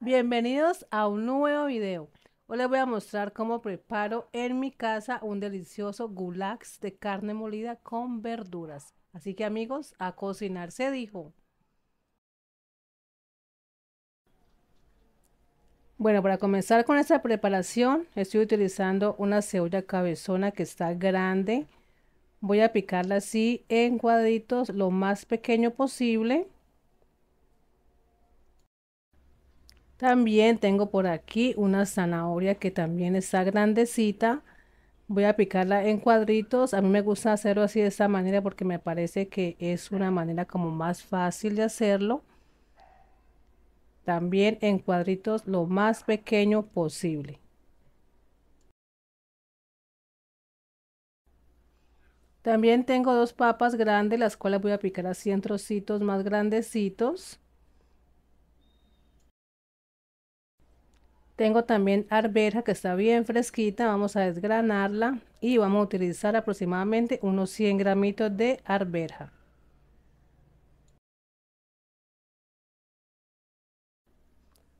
Bienvenidos a un nuevo video. Hoy les voy a mostrar cómo preparo en mi casa un delicioso gulax de carne molida con verduras. Así que amigos, a cocinar se dijo. Bueno, para comenzar con esta preparación estoy utilizando una cebolla cabezona que está grande. Voy a picarla así en cuadritos lo más pequeño posible. También tengo por aquí una zanahoria que también está grandecita. Voy a picarla en cuadritos. A mí me gusta hacerlo así de esta manera porque me parece que es una manera como más fácil de hacerlo. También en cuadritos lo más pequeño posible. También tengo dos papas grandes, las cuales voy a picar así en trocitos más grandecitos. Tengo también arveja que está bien fresquita, vamos a desgranarla y vamos a utilizar aproximadamente unos 100 gramitos de arveja.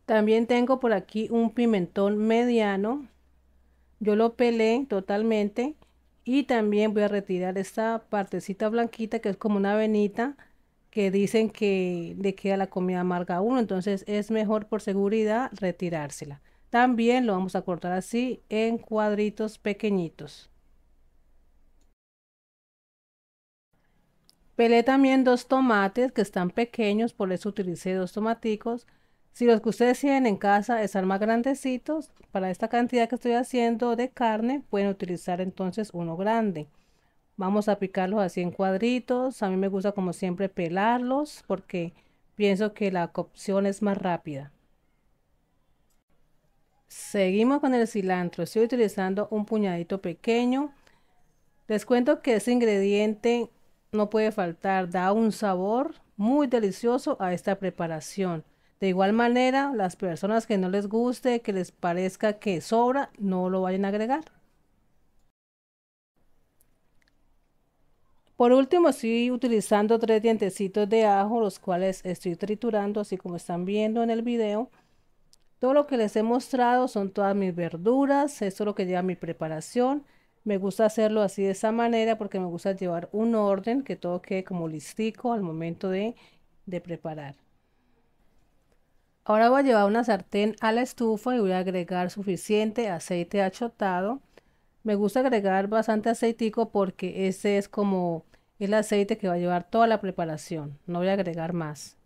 También tengo por aquí un pimentón mediano, yo lo pelé totalmente y también voy a retirar esta partecita blanquita que es como una venita que dicen que le queda la comida amarga a uno, entonces es mejor por seguridad retirársela. También lo vamos a cortar así en cuadritos pequeñitos. Pelé también dos tomates que están pequeños, por eso utilicé dos tomaticos. Si los que ustedes tienen en casa están más grandecitos, para esta cantidad que estoy haciendo de carne, pueden utilizar entonces uno grande. Vamos a picarlos así en cuadritos. A mí me gusta como siempre pelarlos porque pienso que la cocción es más rápida. Seguimos con el cilantro. Estoy utilizando un puñadito pequeño. Les cuento que ese ingrediente no puede faltar. Da un sabor muy delicioso a esta preparación. De igual manera, las personas que no les guste, que les parezca que sobra, no lo vayan a agregar. Por último, estoy utilizando tres dientecitos de ajo, los cuales estoy triturando, así como están viendo en el video. Todo lo que les he mostrado son todas mis verduras, esto es lo que lleva mi preparación. Me gusta hacerlo así de esa manera porque me gusta llevar un orden, que todo quede como listico al momento de, de preparar. Ahora voy a llevar una sartén a la estufa y voy a agregar suficiente aceite achotado. Me gusta agregar bastante aceitico porque ese es como el aceite que va a llevar toda la preparación. No voy a agregar más.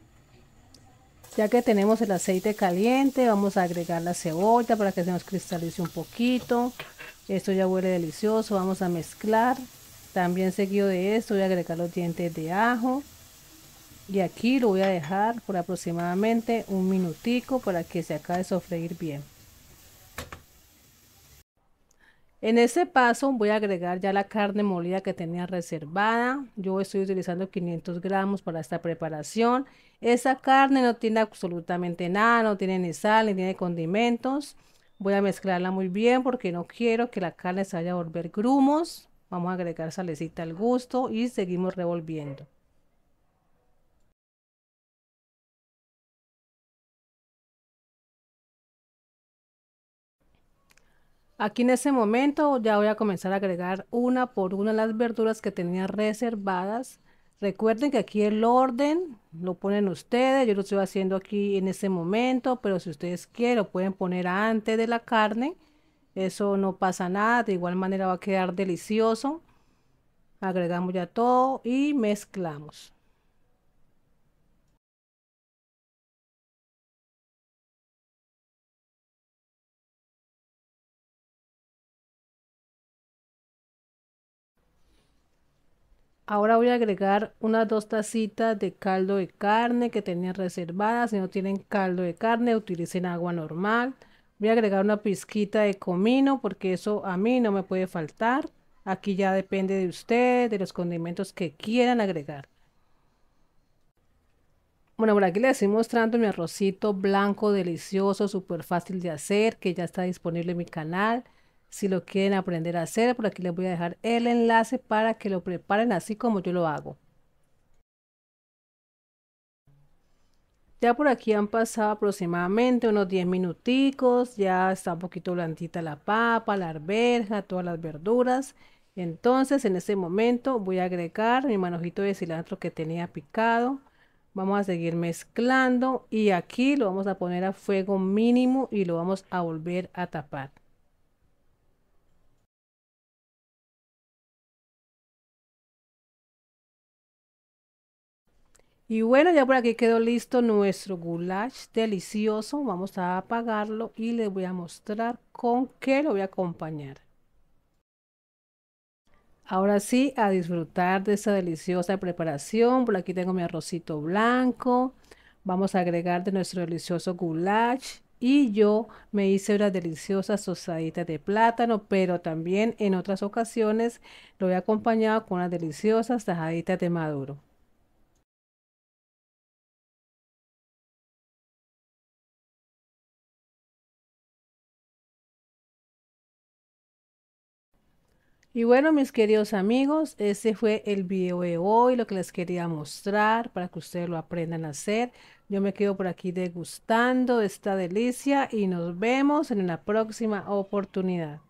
Ya que tenemos el aceite caliente, vamos a agregar la cebolla para que se nos cristalice un poquito. Esto ya huele delicioso, vamos a mezclar. También seguido de esto voy a agregar los dientes de ajo. Y aquí lo voy a dejar por aproximadamente un minutico para que se acabe de sofreír bien. En ese paso voy a agregar ya la carne molida que tenía reservada. Yo estoy utilizando 500 gramos para esta preparación. Esa carne no tiene absolutamente nada, no tiene ni sal, ni tiene condimentos. Voy a mezclarla muy bien porque no quiero que la carne se vaya a volver grumos. Vamos a agregar salecita al gusto y seguimos revolviendo. Aquí en ese momento ya voy a comenzar a agregar una por una las verduras que tenía reservadas. Recuerden que aquí el orden lo ponen ustedes, yo lo estoy haciendo aquí en ese momento, pero si ustedes quieren lo pueden poner antes de la carne, eso no pasa nada, de igual manera va a quedar delicioso. Agregamos ya todo y mezclamos. Ahora voy a agregar unas dos tacitas de caldo de carne que tenía reservadas. Si no tienen caldo de carne, utilicen agua normal. Voy a agregar una pizquita de comino porque eso a mí no me puede faltar. Aquí ya depende de usted, de los condimentos que quieran agregar. Bueno, por aquí les estoy mostrando mi arrocito blanco delicioso, súper fácil de hacer, que ya está disponible en mi canal si lo quieren aprender a hacer, por aquí les voy a dejar el enlace para que lo preparen así como yo lo hago. Ya por aquí han pasado aproximadamente unos 10 minuticos, ya está un poquito blandita la papa, la arveja, todas las verduras. Entonces en este momento voy a agregar mi manojito de cilantro que tenía picado. Vamos a seguir mezclando y aquí lo vamos a poner a fuego mínimo y lo vamos a volver a tapar. Y bueno, ya por aquí quedó listo nuestro goulash delicioso. Vamos a apagarlo y les voy a mostrar con qué lo voy a acompañar. Ahora sí, a disfrutar de esta deliciosa preparación. Por aquí tengo mi arrocito blanco. Vamos a agregar de nuestro delicioso goulash. Y yo me hice unas deliciosas tostaditas de plátano, pero también en otras ocasiones lo he acompañado con unas deliciosas tajaditas de maduro. Y bueno, mis queridos amigos, este fue el video de hoy, lo que les quería mostrar para que ustedes lo aprendan a hacer. Yo me quedo por aquí degustando esta delicia y nos vemos en una próxima oportunidad.